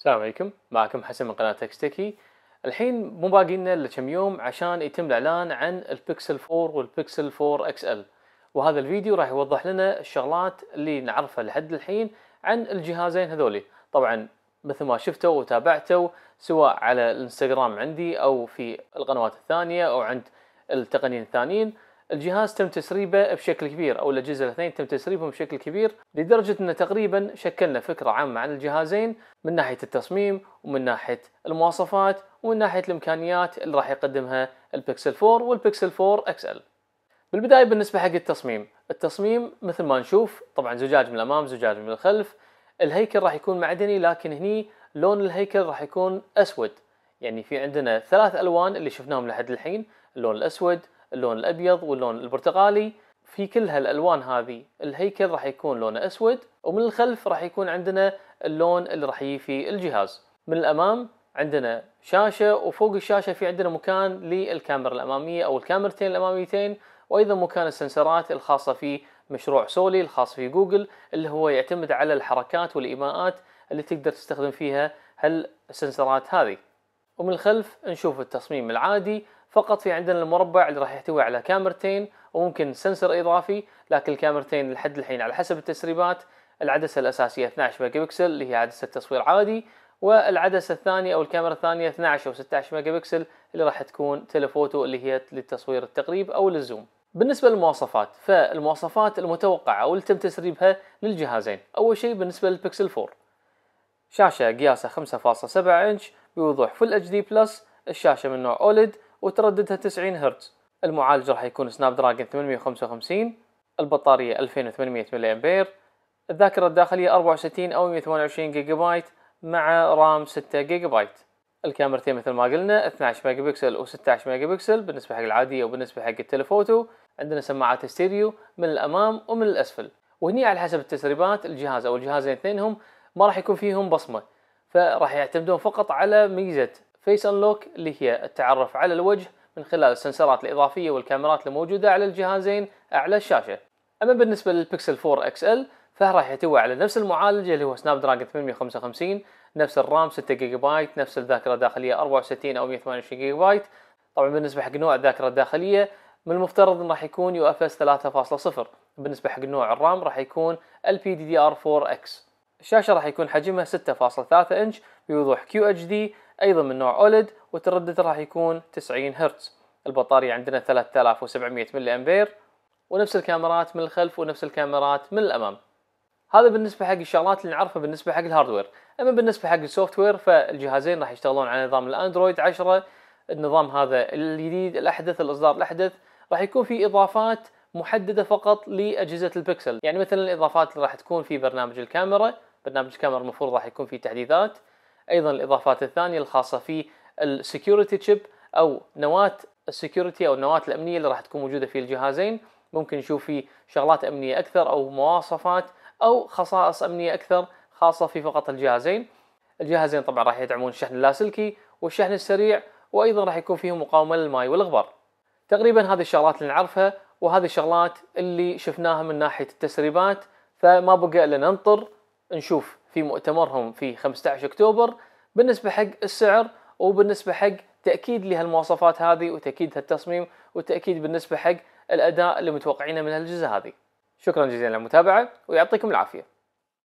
السلام عليكم معكم حسن من قناه تكستكي الحين مو باقي لنا الا كم يوم عشان يتم الاعلان عن البكسل 4 والبكسل 4 اكس ال وهذا الفيديو راح يوضح لنا الشغلات اللي نعرفها لحد الحين عن الجهازين هذولي طبعا مثل ما شفتوا وتابعتوا سواء على الانستغرام عندي او في القنوات الثانيه او عند التقنيين الثانيين الجهاز تم تسريبه بشكل كبير او الاجهزه الاثنين تم تسريبهم بشكل كبير لدرجه انه تقريبا شكلنا فكره عامه عن الجهازين من ناحيه التصميم ومن ناحيه المواصفات ومن ناحيه الامكانيات اللي راح يقدمها البكسل 4 والبكسل 4 اكس ال. بالبدايه بالنسبه حق التصميم، التصميم مثل ما نشوف طبعا زجاج من الامام زجاج من الخلف، الهيكل راح يكون معدني لكن هني لون الهيكل راح يكون اسود يعني في عندنا ثلاث الوان اللي شفناهم لحد الحين اللون الاسود اللون الابيض واللون البرتقالي في كل هالالوان هذه الهيكل راح يكون لونه اسود ومن الخلف راح يكون عندنا اللون اللي راح في الجهاز من الامام عندنا شاشه وفوق الشاشه في عندنا مكان للكاميرا الاماميه او الكاميرتين الاماميتين وايضا مكان السنسرات الخاصه في مشروع سولي الخاص في جوجل اللي هو يعتمد على الحركات والايماءات اللي تقدر تستخدم فيها هالسنسرات هذه ومن الخلف نشوف التصميم العادي فقط في عندنا المربع اللي راح يحتوي على كاميرتين وممكن سنسر اضافي لكن الكاميرتين لحد الحين على حسب التسريبات العدسه الاساسيه 12 ميجا بكسل اللي هي عدسه تصوير عادي والعدسه الثانيه او الكاميرا الثانيه 12 او 16 ميجا بكسل اللي راح تكون تلفوتو اللي هي للتصوير التقريب او للزوم بالنسبة للمواصفات فالمواصفات المتوقعة اللي تم تسريبها للجهازين أول شيء بالنسبة للبيكسل 4 شاشة قياسها 5.7 إنش بوضوح فل اتش دي بلس الشاشة من نوع أوليد وترددها 90 هرتز المعالج راح يكون سناب دراجون 855 البطارية 2800 ملي امبير الذاكرة الداخلية 64 او 128 جيجا بايت مع رام 6 جيجا بايت الكاميرتين مثل ما قلنا 12 ميجا بكسل و16 ميجا بكسل بالنسبة حق العادية وبالنسبة حق التلفوتو عندنا سماعات ستيريو من الامام ومن الاسفل وهني على حسب التسريبات الجهاز او الجهازين اثنينهم ما راح يكون فيهم بصمة فراح يعتمدون فقط على ميزة فيس انلوك اللي هي التعرف على الوجه من خلال السنسرات الإضافية والكاميرات الموجودة على الجهازين أعلى الشاشة أما بالنسبة للبيكسل 4 XL فهو راح يحتوي على نفس المعالج اللي هو سناب دراجون 855 نفس الرام 6 جيجا بايت نفس الذاكرة الداخلية 64 أو 128 جيجا بايت طبعا بالنسبة حق نوع الذاكرة الداخلية من المفترض انه راح يكون يو اف اس 3.0 بالنسبة حق نوع الرام راح يكون البي دي دي ار 4 اكس الشاشة راح يكون حجمها 6.3 انش بوضوح كيو اتش دي ايضا من نوع اولد وتردد راح يكون 90 هرتز البطاريه عندنا 3700 ملي امبير ونفس الكاميرات من الخلف ونفس الكاميرات من الامام هذا بالنسبه حق الشغلات اللي نعرفها بالنسبه حق الهاردوير اما بالنسبه حق السوفتوير فالجهازين راح يشتغلون على نظام الاندرويد 10 النظام هذا الجديد الاحدث الاصدار الاحدث راح يكون في اضافات محدده فقط لاجهزه البكسل يعني مثلا الاضافات اللي راح تكون في برنامج الكاميرا برنامج الكاميرا المفروض راح يكون فيه تحديثات ايضا الاضافات الثانيه الخاصه في السكيورتي تشيب او نواه السكيورتي او النواه الامنيه اللي راح تكون موجوده في الجهازين ممكن نشوف في شغلات امنيه اكثر او مواصفات او خصائص امنيه اكثر خاصه في فقط الجهازين الجهازين طبعا راح يدعمون الشحن اللاسلكي والشحن السريع وايضا راح يكون فيهم مقاومه للماي والغبار تقريبا هذه الشغلات اللي نعرفها وهذه الشغلات اللي شفناها من ناحيه التسريبات فما بقى الا ننطر نشوف في مؤتمرهم في 15 اكتوبر بالنسبه حق السعر وبالنسبه حق تاكيد لهالمواصفات هذه وتاكيد هالتصميم وتاكيد بالنسبه حق الاداء اللي متوقعينه من هالجزء هذه. شكرا جزيلا للمتابعه ويعطيكم العافيه.